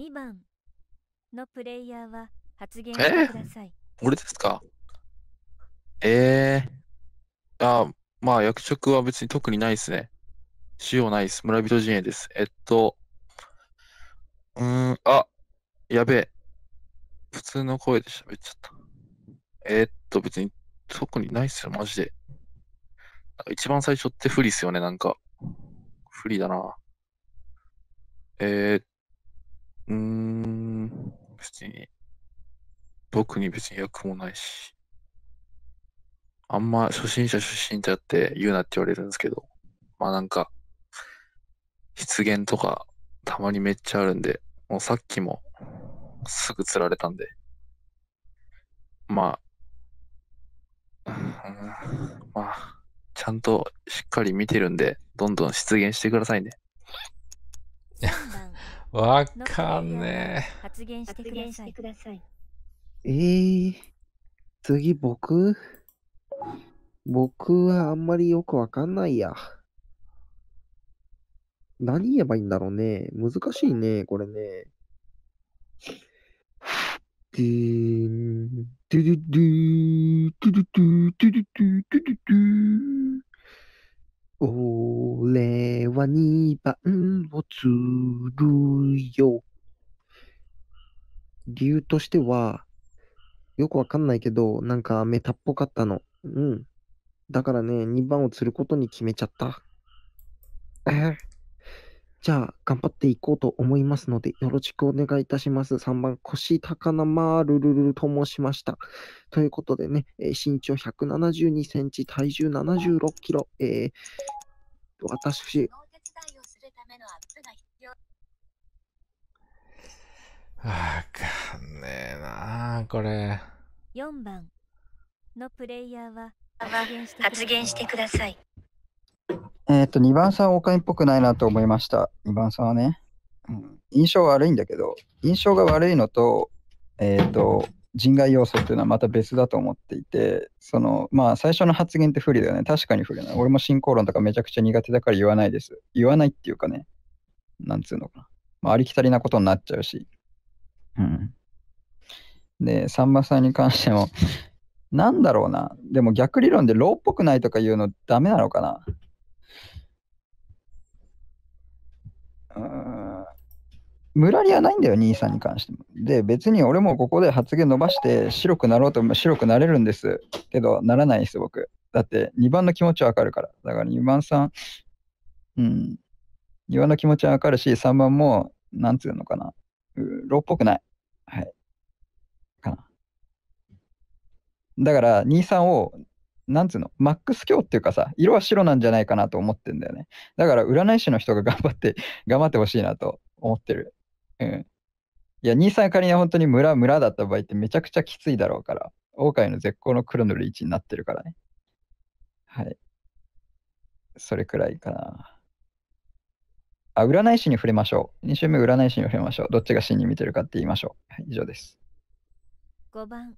2番のプレイヤーは発言してください。俺ですかえー、あ、まあ役職は別に特にないですね。仕様ないです。村人陣営です。えっと、うーん、あ、やべえ。普通の声で喋っちゃった。えー、っと、別に特にないっすよ、マジで。一番最初って不利っすよね、なんか。不利だな。えー、っうーん、別に、僕に別に役もないし。あんま初心者初心者って言うなって言われるんですけど、まあなんか、失言とかたまにめっちゃあるんで、もうさっきもすぐ釣られたんで、まあ、うん、まあ、ちゃんとしっかり見てるんで、どんどん失言してくださいね。わかんねえ。発言してください。えー、次僕僕はあんまりよくわかんないや。何言えばいいんだろうね。難しいね、これね。でゥーン、ドゥドゥドゥ、ドゥゥゥ、ゥゥゥ、ゥゥ。俺は2番を釣るよ。理由としては、よくわかんないけど、なんかメタっぽかったの。うん。だからね、2番を釣ることに決めちゃった。えじゃあ、頑張っていこうと思いますので、よろしくお願いいたします。3番、腰高なまるるると申しました。ということでね、えー、身長172センチ、体重76キロ、えー、私、わかんねえなこれ。4番のプレイヤーは発言してください。えっ、ー、と、2番さん、オオっぽくないなと思いました。2番さんはね。うん、印象悪いんだけど、印象が悪いのと、えっ、ー、と、人外要素っていうのはまた別だと思っていて、その、まあ、最初の発言って不利だよね。確かに不利な。俺も進行論とかめちゃくちゃ苦手だから言わないです。言わないっていうかね、なんつうのかな。まあ、ありきたりなことになっちゃうし。うん。で、さんまさんに関しても、なんだろうな。でも逆理論でローっぽくないとか言うのダメなのかな。無駄リはないんだよ、兄さんに関しても。で、別に俺もここで発言伸ばして白くなろうと白くなれるんです。けど、ならないです、僕。だって、2番の気持ちはわかるから。だから2番さん、うん、2番の気持ちはわかるし、3番も、なんつうのかな、うろっぽくない。はい。かな。だから、兄さんを、なんつうの、マックス強っていうかさ、色は白なんじゃないかなと思ってんだよね。だから、占い師の人が頑張って、頑張ってほしいなと思ってる。うん。いや、兄さん仮に本当に村、村だった場合ってめちゃくちゃきついだろうから、狼の絶好の黒のリーチになってるからね。はい。それくらいかな。あ、占い師に触れましょう。2週目、占い師に触れましょう。どっちが真に見てるかって言いましょう。はい、以上です。5番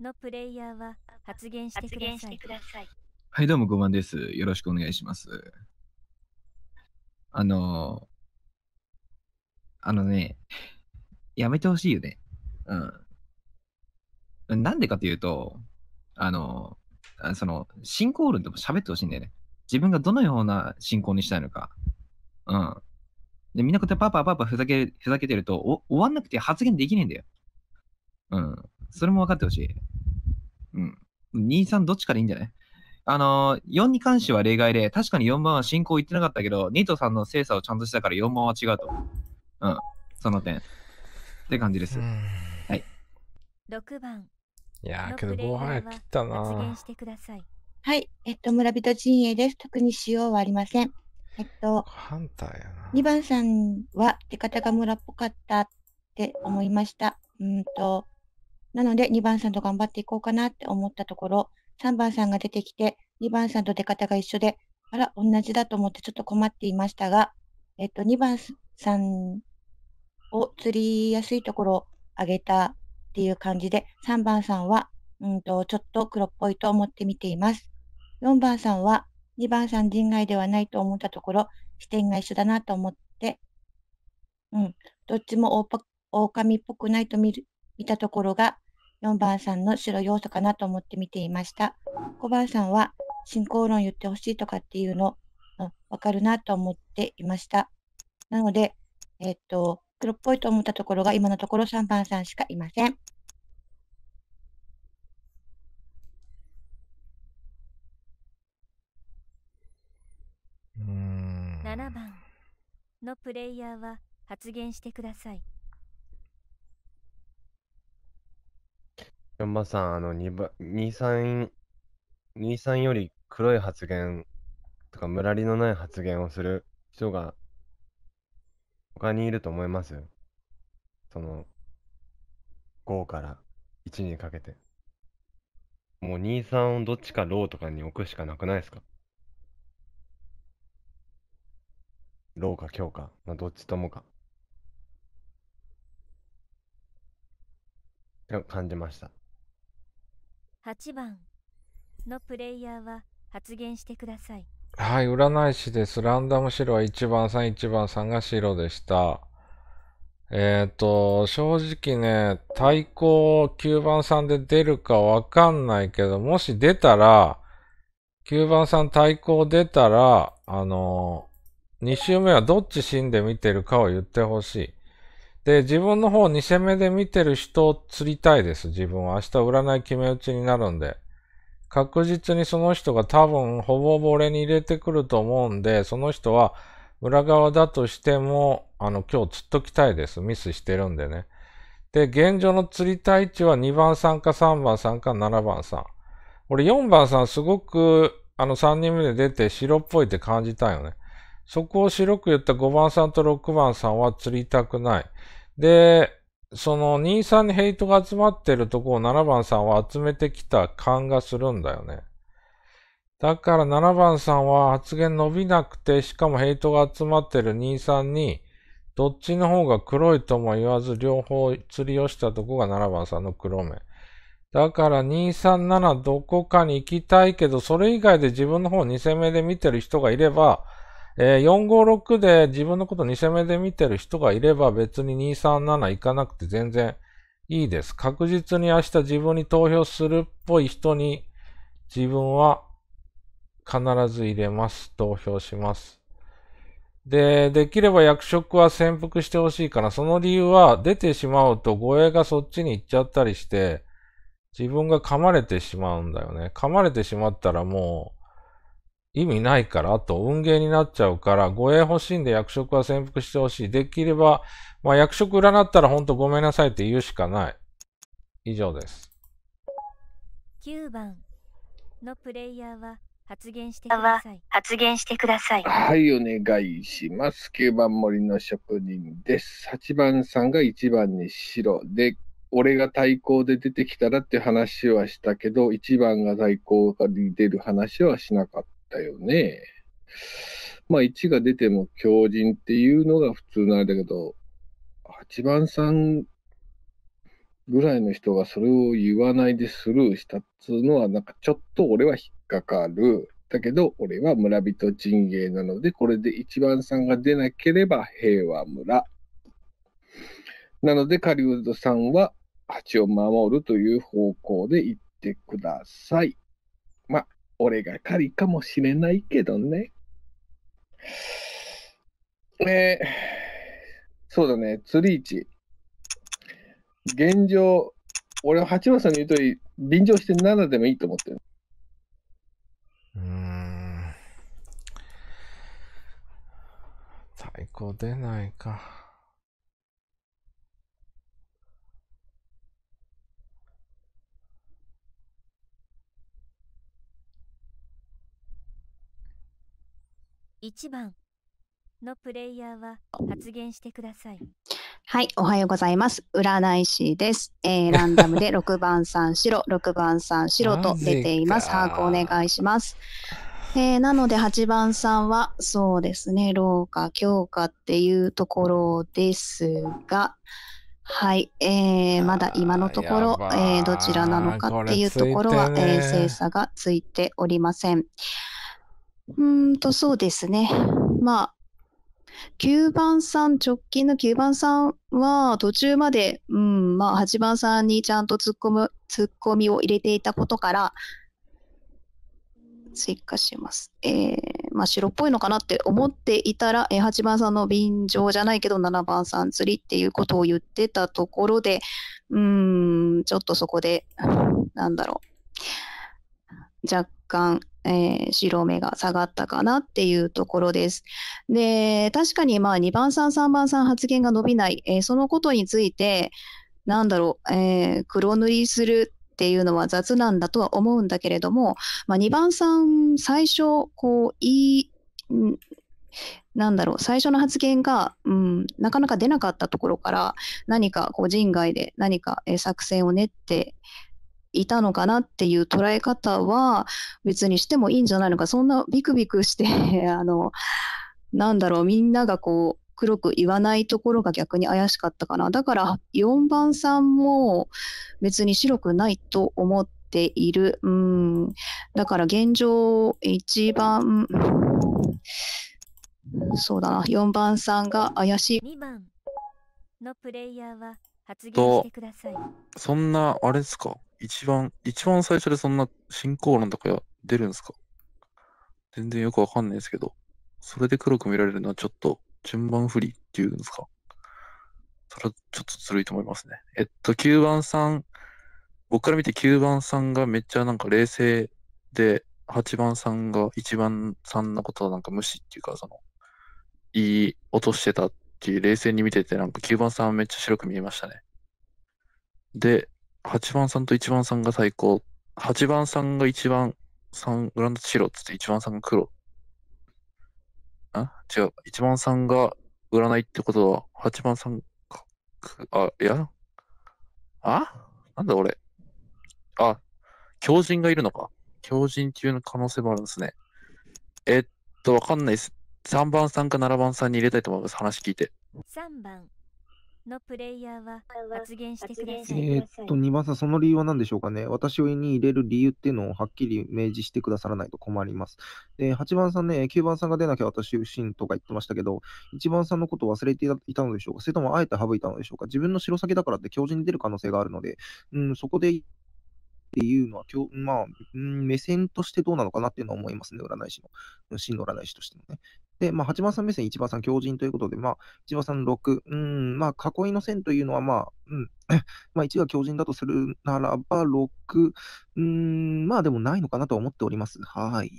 のプレイヤーは発言してください。はい、どうも5番です。よろしくお願いします。あのあのね、やめてほしいよね。うん。なんでかというと、あの、その、進行論でも喋ってほしいんだよね。自分がどのような信仰にしたいのか。うん。で、みんなこうやってパパパパふざけ、ふざけてると、お、終わんなくて発言できねえんだよ。うん。それも分かってほしい。うん。2、3どっちからいいんじゃないあのー、4に関しては例外で、確かに4番は進行行ってなかったけど、2と3の精査をちゃんとしたから4番は違うと。うん、その点。って感じです。はい。6番。いやー、けど、防犯切ったな。発言してください。はい、えっと、村人陣営です。特に使用はありません。えっと、ハ2番さんは出方が村っぽかったって思いました。うんと、なので2番さんと頑張っていこうかなって思ったところ、3番さんが出てきて、2番さんと出方が一緒で、あら、同じだと思ってちょっと困っていましたが、えっと、2番さんを釣りやすいところをあげたっていう感じで、3番さんは、うんと、ちょっと黒っぽいと思って見ています。4番さんは、2番さん人外ではないと思ったところ、視点が一緒だなと思って、うん、どっちも狼っぽくないと見る見たところが、4番さんの白要素かなと思って見ていました。5番さんは、進行論言ってほしいとかっていうの、うん、わかるなと思っていました。なので、えっ、と、黒っぽいと思ったところが今のところ3番さんしかいません。7番のプレイヤーは発言してください。4番さん、あの2番、23、23より黒い発言とか、むらりのない発言をする人が他にいると思いますその、5から1にかけて。もう2、3をどっちかローとかに置くしかなくないですかローか強か、まあ、どっちともか。って感じました。8番のプレイヤーは発言してください。はい、占い師です。ランダム白は1番さん、1番さんが白でした。えっ、ー、と、正直ね、対抗9番さんで出るかわかんないけど、もし出たら、9番さん対抗出たら、あの、2周目はどっち死んで見てるかを言ってほしい。で、自分の方2戦目で見てる人を釣りたいです、自分は。明日占い決め打ちになるんで。確実にその人が多分ほぼぼ俺に入れてくると思うんで、その人は裏側だとしても、あの、今日釣っときたいです。ミスしてるんでね。で、現状の釣りたい位置は2番さんか3番さんか7番さん。俺4番さんすごく、あの3人目で出て白っぽいって感じたよね。そこを白く言った5番さんと6番さんは釣りたくない。で、その2、3にヘイトが集まってるとこを7番さんは集めてきた感がするんだよね。だから7番さんは発言伸びなくて、しかもヘイトが集まってる2、3に、どっちの方が黒いとも言わず、両方釣りをしたとこが7番さんの黒目。だから237どこかに行きたいけど、それ以外で自分の方2戦目で見てる人がいれば、えー、456で自分のこと2戦目で見てる人がいれば別に237行かなくて全然いいです。確実に明日自分に投票するっぽい人に自分は必ず入れます。投票します。で、できれば役職は潜伏してほしいから、その理由は出てしまうと護衛がそっちに行っちゃったりして、自分が噛まれてしまうんだよね。噛まれてしまったらもう、意味ないからあと、運ゲーになっちゃうから、護衛欲しいんで役職は潜伏してほしい。できれば、まあ役職占ったらほんとごめんなさいって言うしかない。以上です。9番のプレイヤーは発言してください。発言してください。はい、お願いします。9番森の職人です。8番さんが1番に白で、俺が対抗で出てきたらって話はしたけど、1番が対抗に出る話はしなかった。だよね。まあ、1が出ても強靭っていうのが普通なんだけど、8番さんぐらいの人がそれを言わないでスルーしたっつうのは、なんかちょっと俺は引っかかる。だけど、俺は村人陣営なので、これで1番さんが出なければ平和村。なので、狩人さんは蜂を守るという方向で行ってください。俺が狩りかもしれないけどね。えー、そうだね、釣り市。現状、俺は八幡さんの言う通り、便乗して7でもいいと思ってる。うん。太鼓出ないか。1番のプレイヤーは発言してください。はい、おはようございます。占い師です。えー、ランダムで6番さん白、6番さん白と出ています。把握お願いします。えー、なので8番さんはそうですね、老化、強化っていうところですが、はい、えー、まだ今のところ、えー、どちらなのかっていうところは、こえー、精査がついておりません。うんと、そうですね。まあ、9番さん、直近の9番さんは途中まで、うん、まあ、8番さんにちゃんと突っ込む、突っ込みを入れていたことから、追加します。えー、まあ、白っぽいのかなって思っていたら、えー、8番さんの便乗じゃないけど、7番さん釣りっていうことを言ってたところで、うーん、ちょっとそこで、なんだろう。若干、えー、白目が下がったかなっていうところです。で、確かにまあ2番さん、3番さん発言が伸びない、えー、そのことについて、なんだろう、えー、黒塗りするっていうのは雑なんだとは思うんだけれども、まあ、2番さん、最初、こう、いい、なんだろう最初の発言が、うん、なかなか出なかったところから何か個人外で何か作戦を練っていたのかなっていう捉え方は別にしてもいいんじゃないのかそんなビクビクして あのなんだろうみんながこう黒く言わないところが逆に怪しかったかなだから4番さんも別に白くないと思っているうんだから現状一番そうだな4番さんが怪しい2番のプレイヤーは発言してくださいそんなあれですか一番、一番最初でそんな進行論とかや出るんですか全然よくわかんないですけど、それで黒く見られるのはちょっと順番不利っていうんですかそれはちょっとずるいと思いますね。えっと、9番さん、僕から見て9番さんがめっちゃなんか冷静で、8番さんが1番さんのことはなんか無視っていうか、その、いい音してたっていう冷静に見てて、なんか9番さんはめっちゃ白く見えましたね。で、8番さんと1番さんが最高。8番さんが1番さん、グランド白っつって1番さんが黒。あ違う。1番さんが占いってことは、8番さんか、くあ、いやあなんだ俺。あ、狂人がいるのか。狂人っていの可能性もあるんですね。えっと、わかんないです。3番さんか7番さんに入れたいと思います。話聞いて。3番。のプレイヤーは発言してください。えー、っと、2番さん、その理由は何でしょうかね。私をに入れる理由っていうのをはっきり明示してくださらないと困ります。で、8番さんね、9番さんが出なきゃ私不信とか言ってましたけど、1番さんのことを忘れていたのでしょうか、それともあえて省いたのでしょうか、自分の白先だからって教授に出る可能性があるので、うん、そこでっていうのは、まあ、目線としてどうなのかなっていうのは思いますね、占い師の、真の占い師としてのね。で、まあ、八番さん目線、一番さん強靭ということで、まあ、一番さん6、うん、まあ、囲いの線というのは、まあ、うん、まあ、1が強人だとするならば、6、うん、まあでもないのかなと思っております。はい。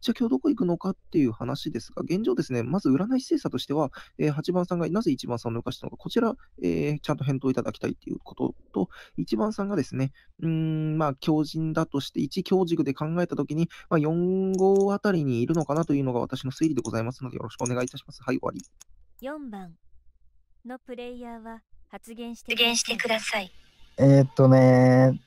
じゃあ今日どこ行くのかっていう話ですが、現状ですね、まず占い精査としては、えー、8番さんがなぜ1番さんを抜かしたのか、こちら、えー、ちゃんと返答いただきたいということと、1番さんがですね、うん、まあ強人だとして、1強軸で考えたときに、まあ、4号あたりにいるのかなというのが私の推理でございますので、よろしくお願いいたします。はい、終わり。4番のプレイヤーは、発言してください。えー、っとね、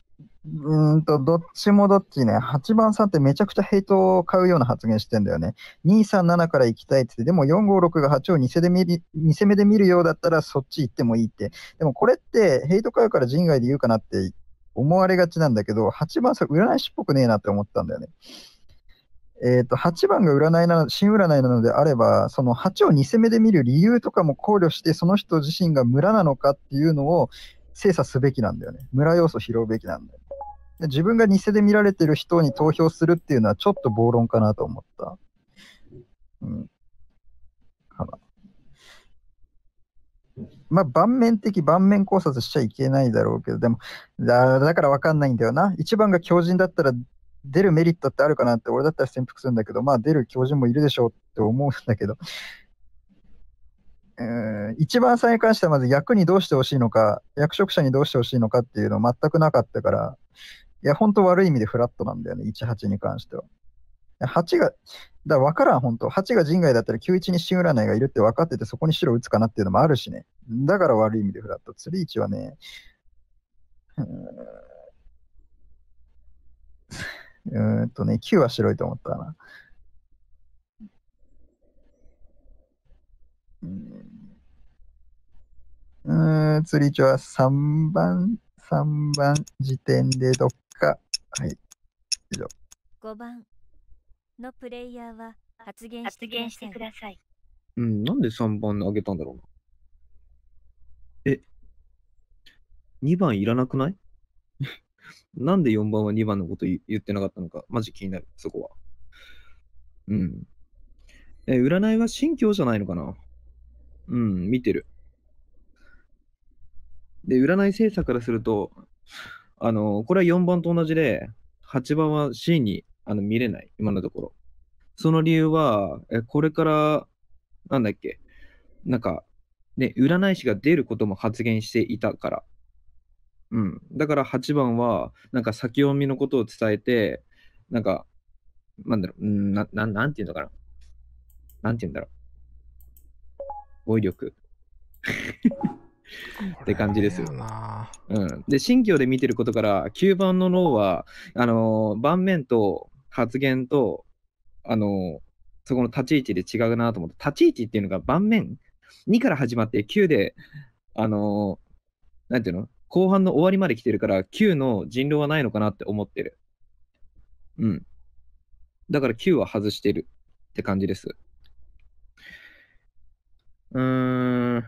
うんと、どっちもどっちね、8番さんってめちゃくちゃヘイトを買うような発言してんだよね。237から行きたいってって、でも456が8を偽で見る偽目で見るようだったらそっち行ってもいいって。でもこれってヘイト買うから人外で言うかなって思われがちなんだけど、8番さん占い師っぽくねえなって思ったんだよね。えー、と、8番が占いなの、新占いなのであれば、その8を2攻めで見る理由とかも考慮して、その人自身が村なのかっていうのを精査すべきなんだよね。村要素拾うべきなんだよ。ね。自分が偽で見られてる人に投票するっていうのはちょっと暴論かなと思った。うん。かな。まあ、盤面的、盤面考察しちゃいけないだろうけど、でも、だだから分かんないんだよな。1番が強人だったら出るメリットってあるかなって、俺だったら潜伏するんだけど、まあ出る教授もいるでしょうって思うんだけど、えー、一番最に関してはまず役にどうしてほしいのか、役職者にどうしてほしいのかっていうの全くなかったから、いや、本当悪い意味でフラットなんだよね、18に関しては。8が、だ分からん、本当。8が人外だったら91に新占いがいるって分かってて、そこに白打つかなっていうのもあるしね。だから悪い意味でフラット。釣り1はね、うんとね、9は白いと思ったな。うん、釣り長は3番、3番時点でどっか。はい。以上。5番のプレイヤーは発言してください。うん、なんで3番あげたんだろうな。え、2番いらなくないなんで4番は2番のこと言ってなかったのか、マジ気になる、そこは。うん。え、占いは信教じゃないのかなうん、見てる。で、占い制作からすると、あの、これは4番と同じで、8番は C にあの見れない、今のところ。その理由は、えこれから、なんだっけ、なんか、ね、占い師が出ることも発言していたから。うん、だから8番は、なんか先読みのことを伝えて、なんか、なんだろう、なななんていうのかな。なんていうんだろう。語彙力。って感じですよ。うん、で、新教で見てることから、9番の脳は、あのー、盤面と発言と、あのー、そこの立ち位置で違うなと思って、立ち位置っていうのが盤面 ?2 から始まって、9で、あのー、なんていうの後半の終わりまで来てるから、9の人狼はないのかなって思ってる。うん。だから9は外してるって感じです。うーん。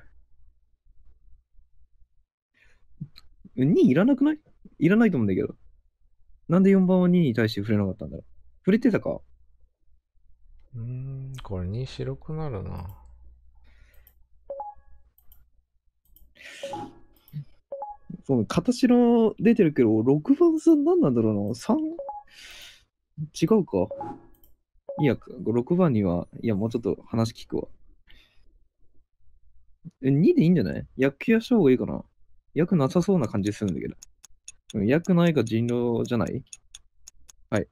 2いらなくないいらないと思うんだけど。なんで4番は2に対して触れなかったんだろう触れてたかうん、これ2白くなるな。その形の出てるけど、6番さん何なんだろうな ?3? 違うか。いや、6番には、いや、もうちょっと話聞くわ。え、2でいいんじゃない役球やした方がいいかな役なさそうな感じするんだけど。役ないか人狼じゃないはい。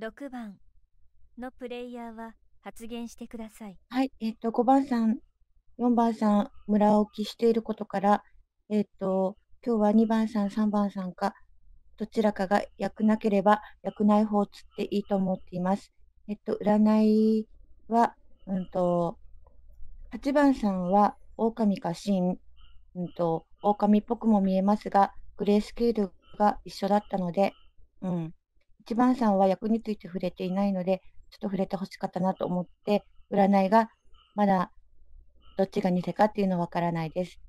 6番のプレイヤーは発言してください。はい、えっ、と、5番さん、4番さん、村置きしていることから、えっ、と、今日は2番さん、3番さんか、どちらかが役なければ役くない方を釣っていいと思っています。えっと、占いは、うんと、8番さんは狼か神、うんと、狼っぽくも見えますが、グレースケールが一緒だったので、うん。1番さんは役について触れていないので、ちょっと触れてほしかったなと思って、占いがまだどっちが偽かっていうのはわからないです。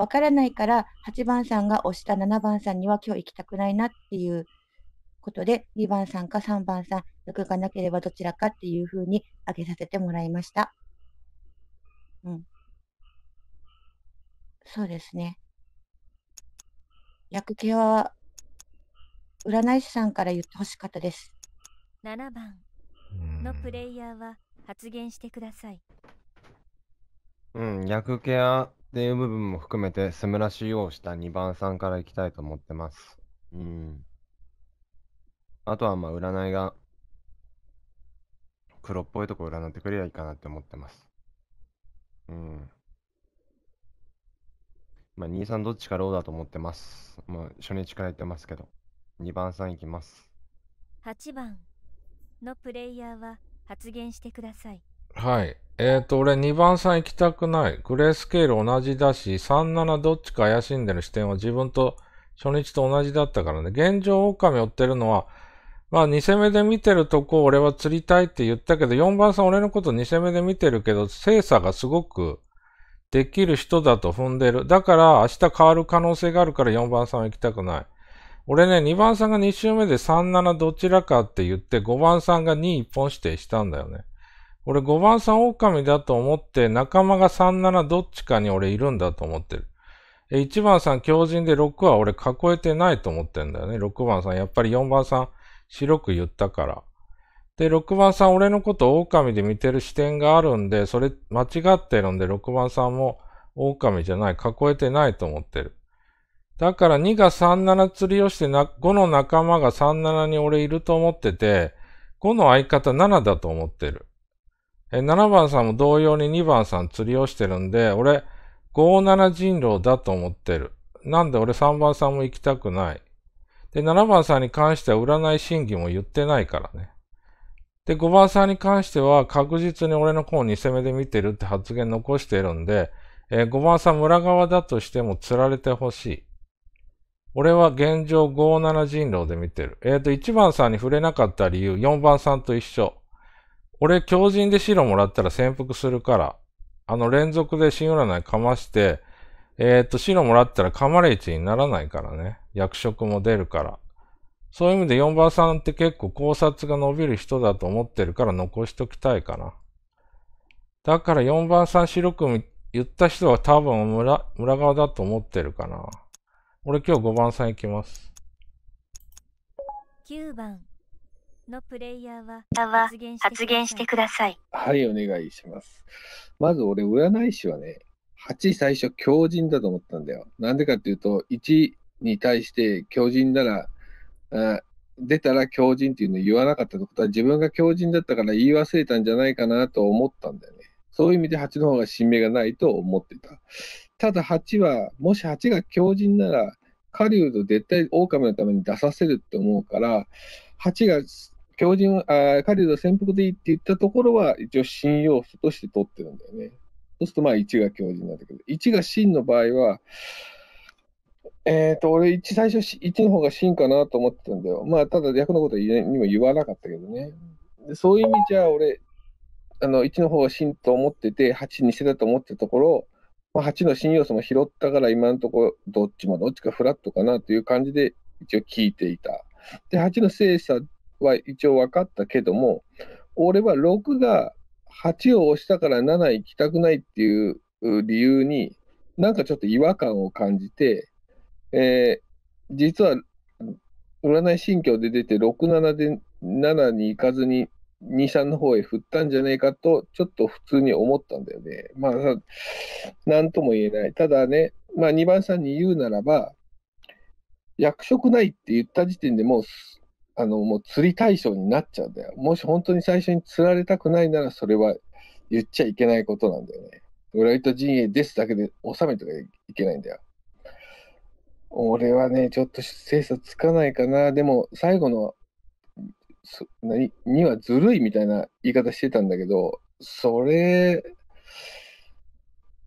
わからないから8番さんが押した7番さんには今日行きたくないなっていうことで2番さんか3番さん抜がなければどちらかっていうふうに挙げさせてもらいました。うん。そうですね。役系は占い師さんから言ってほしかったです。7番のプレイヤーは発言してください。うん、役系はっていう部分も含めて、スムラ CO をした2番さんからいきたいと思ってます。うん。あとは、まあ、占いが、黒っぽいとこ占ってくれりゃいいかなって思ってます。うん。まあ、2、3どっちかローだと思ってます。まあ、初日から言ってますけど、2番さんいきます。8番のプレイヤーは発言してください。はい。えっ、ー、と、俺2番さん行きたくない。グレースケール同じだし、37どっちか怪しんでる視点は自分と初日と同じだったからね。現状狼追ってるのは、まあ、2戦目で見てるとこ俺は釣りたいって言ったけど、4番さん俺のこと2戦目で見てるけど、精査がすごくできる人だと踏んでる。だから明日変わる可能性があるから4番さんは行きたくない。俺ね、2番さんが2周目で37どちらかって言って、5番さんが2一本指定したんだよね。俺5番さん狼だと思って、仲間が37どっちかに俺いるんだと思ってる。1番さん強人で6は俺囲えてないと思ってんだよね。6番さん、やっぱり4番さん白く言ったから。で、6番さん俺のこと狼で見てる視点があるんで、それ間違ってるんで、6番さんも狼じゃない、囲えてないと思ってる。だから2が37釣りをして5の仲間が37に俺いると思ってて、5の相方7だと思ってる。7番さんも同様に2番さん釣りをしてるんで、俺、57人狼だと思ってる。なんで俺3番さんも行きたくない。で、7番さんに関しては占い審議も言ってないからね。で、5番さんに関しては確実に俺の方に攻めで見てるって発言残してるんで、えー、5番さん村側だとしても釣られてほしい。俺は現状57人狼で見てる。えっ、ー、と、1番さんに触れなかった理由、4番さんと一緒。俺、狂人で白もらったら潜伏するから、あの連続で新占いかまして、えー、っと、白もらったら噛まれ1にならないからね。役職も出るから。そういう意味で4番さんって結構考察が伸びる人だと思ってるから残しときたいかな。だから4番さん白く言った人は多分村村側だと思ってるかな。俺今日5番さん行きます。9番のプレイヤーは発言してください。はい、お願いします。まず俺、占い師はね、8最初強人だと思ったんだよ。なんでかっていうと、1に対して強人なら、あ出たら強人っていうのを言わなかったってことは、自分が強人だったから言い忘れたんじゃないかなと思ったんだよね。そういう意味で8の方が新芽がないと思ってた。ただ8は、もし8が強人なら、狩人絶対狼のために出させるって思うから、8が強靭あ彼の潜伏でいいって言ったところは、一応新要素として取ってるんだよね。そうすると、まあ、1が狂人なんだけど、1が真の場合は、えっ、ー、と、俺1、最初、1の方が真かなと思ってたんだよ。まあ、ただ、逆のことにも言わなかったけどね。でそういう意味じゃ、俺、あの1の方が真と思ってて、8にしてたと思ってたところ、まあ、8の新要素も拾ったから、今のところ、どっちもどっちかフラットかなという感じで、一応聞いていた。で、8の精査は一応分かったけども、俺は6が8を押したから7行きたくないっていう理由に、なんかちょっと違和感を感じて、えー、実は占い新居で出て6、7で7に行かずに2、3の方へ振ったんじゃねえかと、ちょっと普通に思ったんだよね。まあ、なんとも言えない。ただね、まあ、2番さんに言うならば、役職ないって言った時点でもうあのもう釣り対象になっちゃうんだよ。もし本当に最初に釣られたくないなら、それは言っちゃいけないことなんだよね。イト陣営ですだけで収めとかいけないんだよ。俺はね、ちょっと精査つかないかな。でも、最後の何にはずるいみたいな言い方してたんだけど、それ、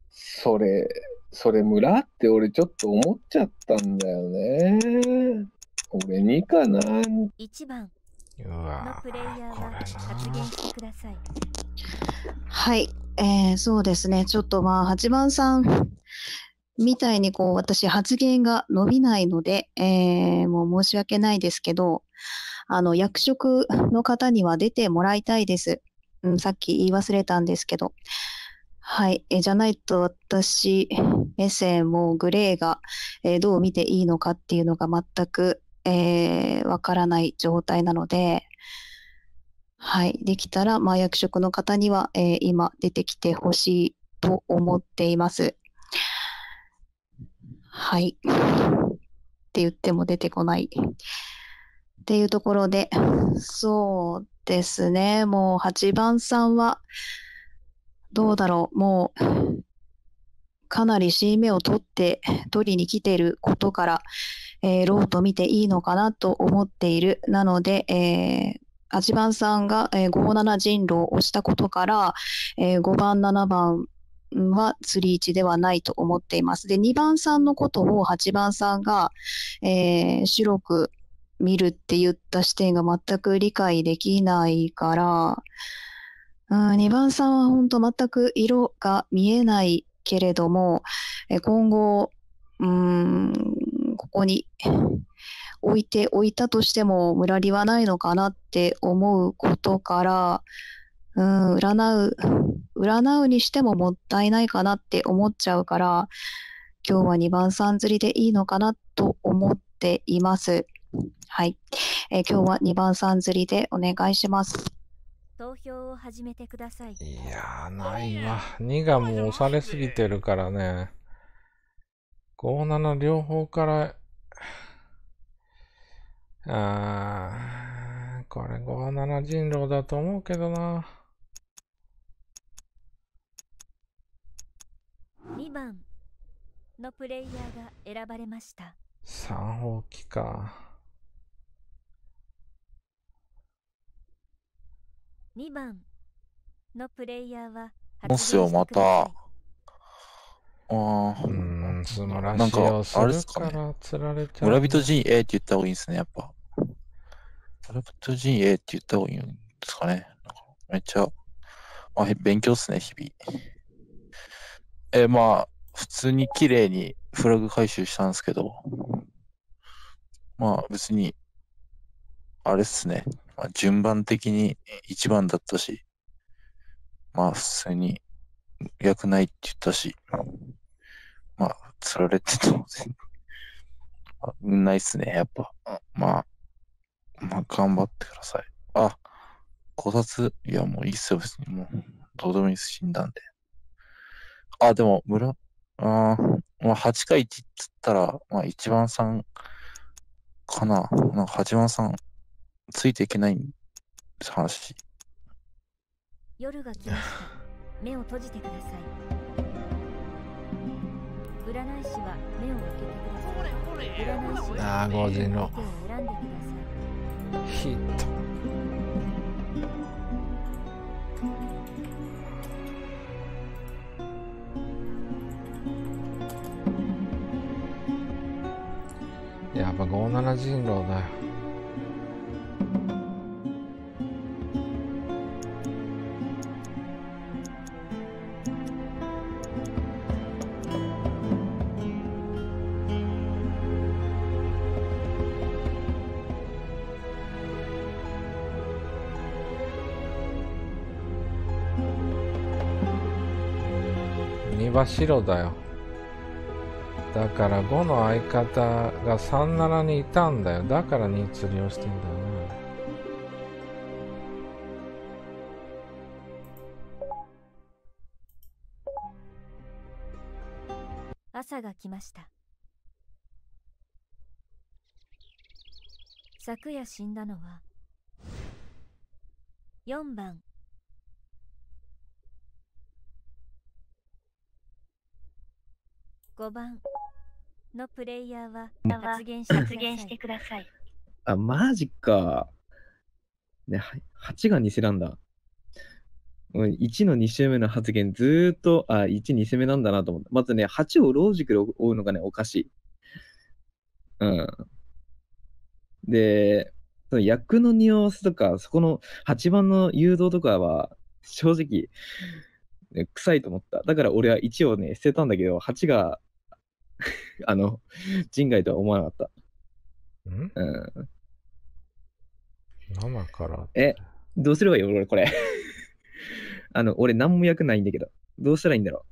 それ、それ村って俺ちょっと思っちゃったんだよね。これ2かな一番うわプレイヤーが発言してください。はい、えー、そうですね。ちょっとまあ8番さんみたいにこう私発言が伸びないので、えー、もう申し訳ないですけど、あの役職の方には出てもらいたいです。うん、さっき言い忘れたんですけど。はい、えじゃないと私目線もグレーが、えどう見ていいのかっていうのが全く、えー、わからない状態なので、はい、できたら、まあ、役職の方には、えー、今出てきてほしいと思っています。はい。って言っても出てこない。っていうところで、そうですね、もう8番さんはどうだろう、もうかなり新目を取って取りに来ていることから、えー、ローと見ていいのかなと思っている。なので、えー、8番さんが、えー、5七人狼を押したことから、えー、5番7番は釣り位置ではないと思っています。で、2番さんのことを8番さんが、えー、白く見るって言った視点が全く理解できないから、うん、2番さんは本当全く色が見えないけれども、え今後、うん、ここに置いておいたとしても無駄りはないのかなって思うことから、うん、占う、占うにしてももったいないかなって思っちゃうから、今日は2番さん釣りでいいのかなと思っています。はい。えー、今日は二番さん釣りでお願いします。投票を始めてください。いやー、ないわ。2がもう押されすぎてるからね。57両方から、あー、これ57人狼だと思うけどな。2番のプレイヤーが選ばれました。3号機か。2番のプレイヤーはますよ、また。ああ。うん、素晴らしい。なんか、あれっすかね。村人陣営って言った方がいいんすね、やっぱ。村人陣営って言った方がいいんですかね。かめっちゃ、まあ、勉強っすね、日々。えー、まあ、普通に綺麗にフラグ回収したんですけど、まあ、別に、あれっすね。まあ、順番的に1番だったし、まあ、普通に、役ないって言ったし、まあ、釣られてたのでないっすね、やっぱ。まあ、まあ、頑張ってください。あ、考察、いや、もういいっすよ、別に。もう、どうでもいいっす、死んだんで。あ、でも、村、あまあ、8か1っつったら、まあ、1番さんかな。なんか8番さんついていけない話。夜が来ました。目を閉じてください。占い師は目を開けてください。これこれ占い師は目をください。ヒット。やっぱ57人狼だよ。は白だよ。だから5の相方が37にいたんだよ。だから2釣りをしてんだよな。朝が来ました。昨夜死んだのは4番5番のプレイヤーは発言してください。あ、マジか。ね、8が偽なんだ。1の2周目の発言ずっと、あ、1、2周目なんだなと思って。まずね、8をロージックで追うのがね、おかしい。うん。で、その役のニュアンスとか、そこの8番の誘導とかは、正直、ね、臭いと思った。だから俺は1をね、捨てたんだけど、8が あの、人外とは思わなかった。んうん。生からえ、どうすればいい俺、これ。あの、俺、何も役ないんだけど。どうしたらいいんだろ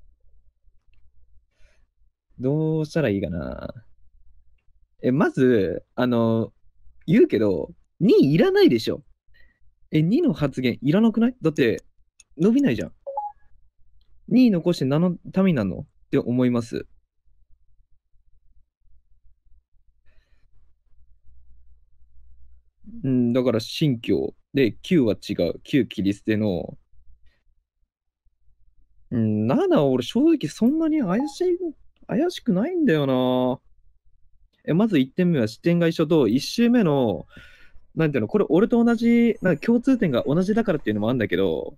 う。どうしたらいいかな。え、まず、あの、言うけど、2いらないでしょ。え、2の発言いらなくないだって、伸びないじゃん。2残して何のためになるのって思います。うん、だから信教。で、9は違う。9切り捨ての。うん、7は俺正直そんなに怪しい、怪しくないんだよな。え、まず1点目は視点が一緒と、1周目の、なんていうの、これ俺と同じ、なんか共通点が同じだからっていうのもあるんだけど、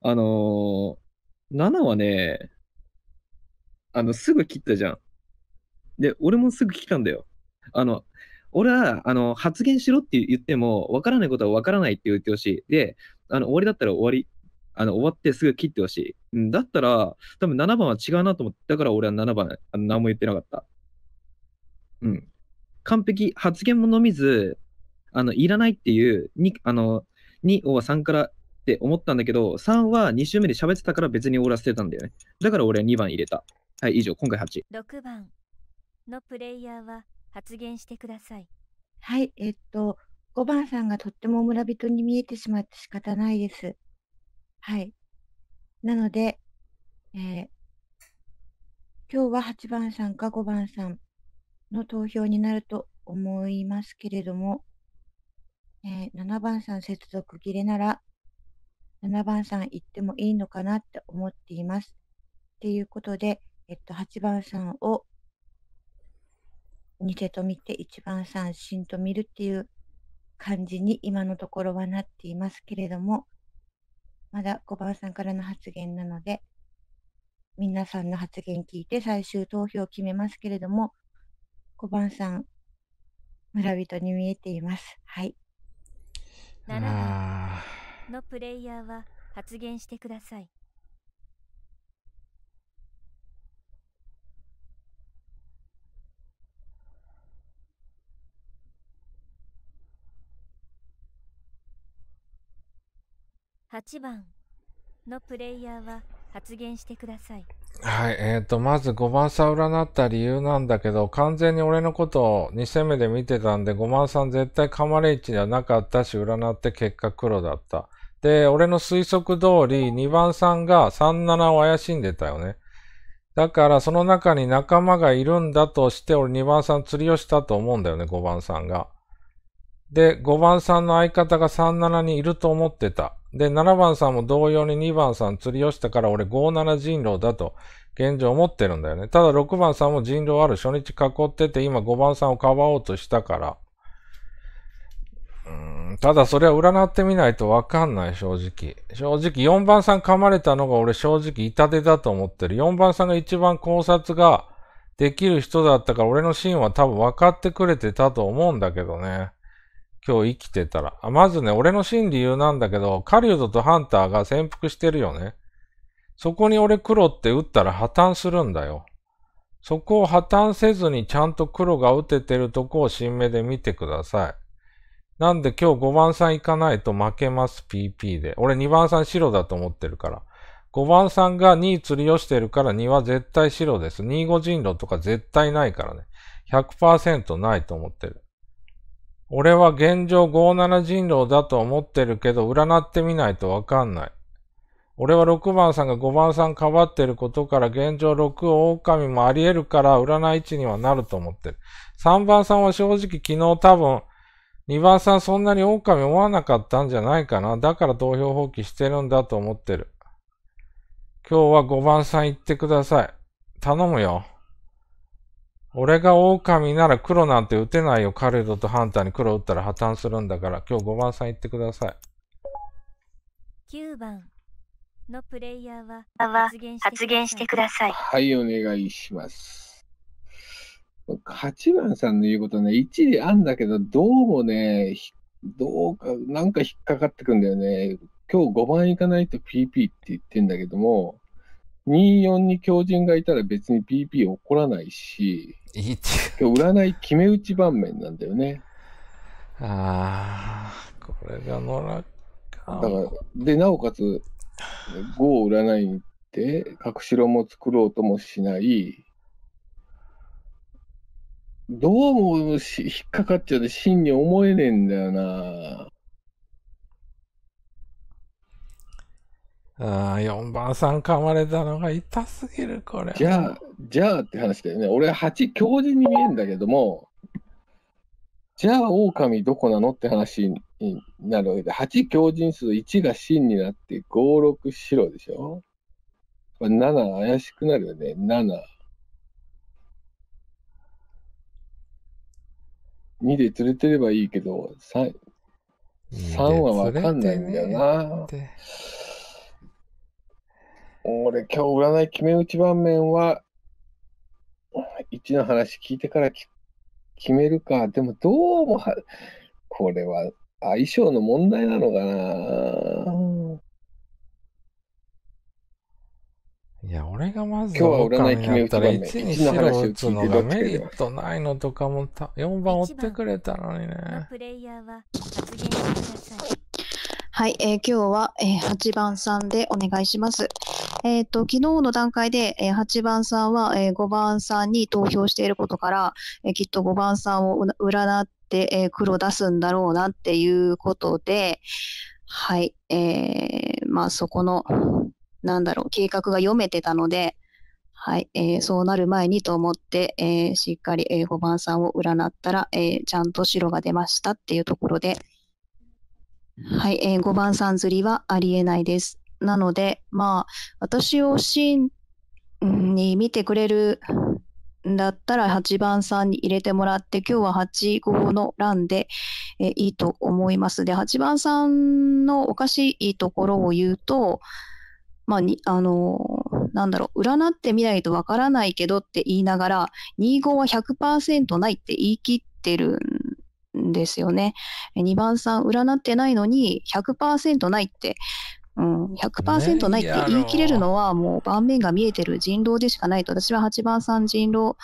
あのー、7はね、あの、すぐ切ったじゃん。で、俺もすぐ来たんだよ。あの、俺は、あの、発言しろって言っても、わからないことはわからないって言ってほしい。で、あの、終わりだったら終わり。あの、終わってすぐ切ってほしい。だったら、多分7番は違うなと思って、だから俺は7番、あの何も言ってなかった。うん。完璧、発言も飲みず、あの、いらないっていう、に、あの、2を3からって思ったんだけど、3は2周目で喋ってたから別に俺は捨てたんだよね。だから俺は2番入れた。はい、以上、今回8。6番のプレイヤーは発言してください。はい、えっと、5番さんがとっても村人に見えてしまって仕方ないです。はい。なので、えー、今日は8番さんか5番さんの投票になると思いますけれども、えー、7番さん接続切れなら、7番さん行ってもいいのかなって思っています。っていうことで、えっと、8番さんを似てと見て1番三振と見るっていう感じに今のところはなっていますけれども、まだ5番さんからの発言なので、皆さんの発言聞いて最終投票を決めますけれども、5番さん、村人に見えています。はい。7番のプレイヤーは発言してください。8番のプレイヤーは発言してください。はい、えっ、ー、と、まず5番さん占った理由なんだけど、完全に俺のことを2戦目で見てたんで、5番さん絶対カマレイチではなかったし、占って結果黒だった。で、俺の推測通り、2番さんが37を怪しんでたよね。だから、その中に仲間がいるんだとして、俺2番さん釣りをしたと思うんだよね、5番さんが。で、5番さんの相方が37にいると思ってた。で、7番さんも同様に2番さん釣りをしたから俺57人狼だと現状思ってるんだよね。ただ6番さんも人狼ある。初日囲ってて今5番さんをかばおうとしたから。うんただそれは占ってみないとわかんない、正直。正直、4番さん噛まれたのが俺正直痛手だと思ってる。4番さんが一番考察ができる人だったから俺のシーンは多分分かってくれてたと思うんだけどね。今日生きてたら。まずね、俺の真理由なんだけど、狩人とハンターが潜伏してるよね。そこに俺黒って打ったら破綻するんだよ。そこを破綻せずにちゃんと黒が打ててるとこを新目で見てください。なんで今日5番さん行かないと負けます PP で。俺2番さん白だと思ってるから。5番さんが2釣りをしてるから2は絶対白です。25人狼とか絶対ないからね。100%ないと思ってる。俺は現状57人狼だと思ってるけど、占ってみないとわかんない。俺は6番さんが5番さんかばってることから現状6狼もあり得るから占い値にはなると思ってる。3番さんは正直昨日多分2番さんそんなに狼思わなかったんじゃないかな。だから投票放棄してるんだと思ってる。今日は5番さん行ってください。頼むよ。俺が狼なら黒なんて打てないよ。カルドとハンターに黒打ったら破綻するんだから、今日5番さん言ってください。9番のプレイヤーは発言してください。はい、お願いします。8番さんの言うことね、一理あんだけど、どうもね、どうか、なんか引っかかってくんだよね。今日5番行かないと PP って言ってんだけども、24に狂人がいたら別に PP 起こらないし、占い決め打ち盤面なんだよね。ああ、これが野らっだから、で、なおかつ、5を占いに行って、隠しろも作ろうともしない、どうも引っかかっちゃって真に思えねえんだよな。あ4番さん噛まれたのが痛すぎる、これ。じゃあ、じゃあって話だよね。俺8、強人に見えんだけども、じゃあ、狼どこなのって話になるわけで、8強人数1が真になって、5、6、白でしょ ?7 怪しくなるよね、7。2で連れてればいいけど、3, 3は分かんないんだよな。俺今日占い決め打ち盤面は、1の話聞いてから決めるか。でもどうもは、これは相性の問題なのかないや、俺がまず今日は占い決め打ち盤面1の話を打つのがメリットないのとかもた4番追ってくれたのにね。はい、えー、今日は、えー、8番さんでお願いします。えっ、ー、と、昨日の段階で、え8番さんは、え5番さんに投票していることから、えきっと5番さんを占って、え黒出すんだろうなっていうことで、はい、えー、まあそこの、なんだろう、計画が読めてたので、はい、えー、そうなる前にと思って、えー、しっかり、えー、5番さんを占ったら、えー、ちゃんと白が出ましたっていうところで、はい、えー、5番さん釣りはありえないです。なので、まあ、私を真に見てくれるんだったら8番さんに入れてもらって、今日は8、号の欄で、えいいと思います。で、8番さんのおかしいところを言うと、まあ、に、あのなんだろう、占ってみないとわからないけどって言いながら、2号は100%ないって言い切ってるんですよね。2番さん、占ってないのに100%ないってうん、100%ないって言い切れるのはもう盤面が見えてる人狼でしかないと私は8番さん人狼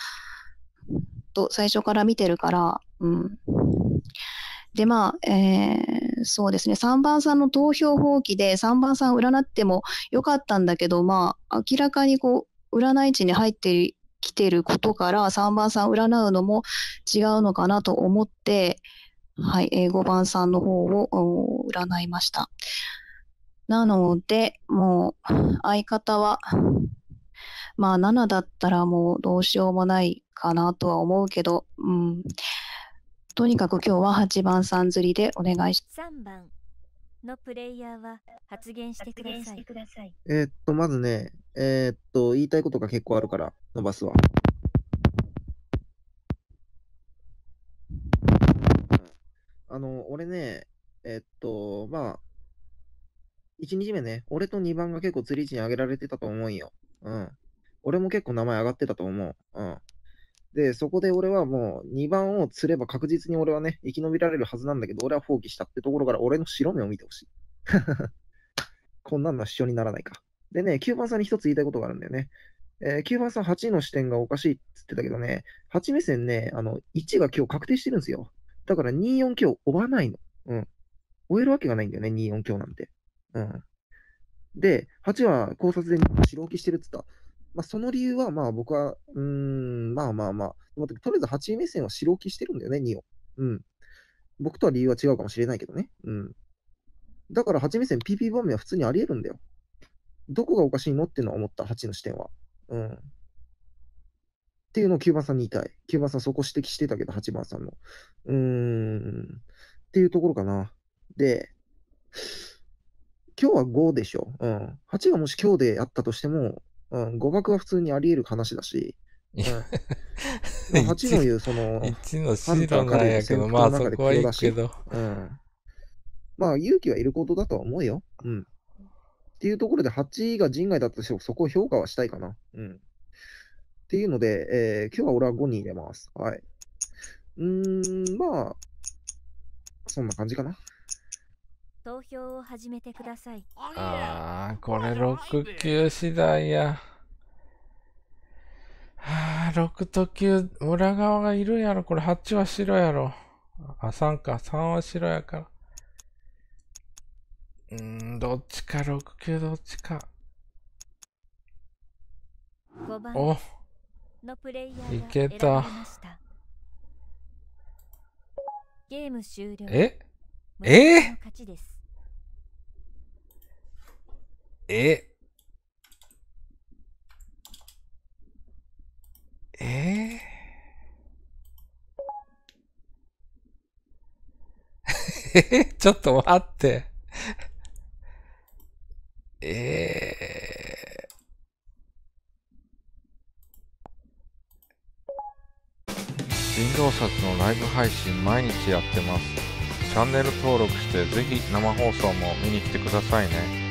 と最初から見てるから、うん、でまあ、えー、そうですね3番さんの投票放棄で3番さん占ってもよかったんだけどまあ明らかにこう占い地に入ってきてることから3番さん占うのも違うのかなと思って、はい5番さんの方を占いました。なので、もう相方は、まあ7だったらもうどうしようもないかなとは思うけど、うん、とにかく今日は8番さん釣りでお願いします。3番のプレイヤーは発言してください。さいえっと、まずね、えー、っと、言いたいことが結構あるから伸ばすわ。あの、俺ね、えっと、まあ、1日目ね、俺と2番が結構釣り地に上げられてたと思うよ。うん。俺も結構名前上がってたと思う。うん。で、そこで俺はもう2番を釣れば確実に俺はね、生き延びられるはずなんだけど、俺は放棄したってところから俺の白目を見てほしい。こんなんの主張にならないか。でね、9番さんに一つ言いたいことがあるんだよね。えー、9番さん8の視点がおかしいって言ってたけどね、8目線ね、あの、1が今日確定してるんですよ。だから24今日追わないの。うん。追えるわけがないんだよね、24今日なんて。うん。で、8は考察で白置きしてるって言った。まあ、その理由は、まあ僕は、うーん、まあまあまあ、とりあえず8目線は白置きしてるんだよね、2を。うん。僕とは理由は違うかもしれないけどね。うん。だから8目線 PP 場面は普通にあり得るんだよ。どこがおかしいのっていうのは思った、8の視点は。うん。っていうのを9番さんに言いたい。9番さんそこ指摘してたけど、8番さんの。うーん。っていうところかな。で、今日は5でしょ。うん。8がもし今日であったとしても、うん、誤爆は普通にあり得る話だし、うん、8 の言う、その、1のシなんやけど、まあそこはいいけど。うん。まあ勇気はいることだとは思うよ。うん。っていうところで8が人外だったとしても、そこを評価はしたいかな。うん。っていうので、えー、今日は俺は5に入れます。はい。うーん、まあ、そんな感じかな。投票を始めてください。ああ、これ6、九次第や。はあ、6と9、裏側がいるやろ。これ8は白やろ。あ、3か。3は白やから。うん、どっちか、6、九どっちか。番おいけた。ゲーム終了。ええー、ええー、ちょっと待って。えー。林道作のライブ配信毎日やってます。チャンネル登録してぜひ生放送も見に来てくださいね。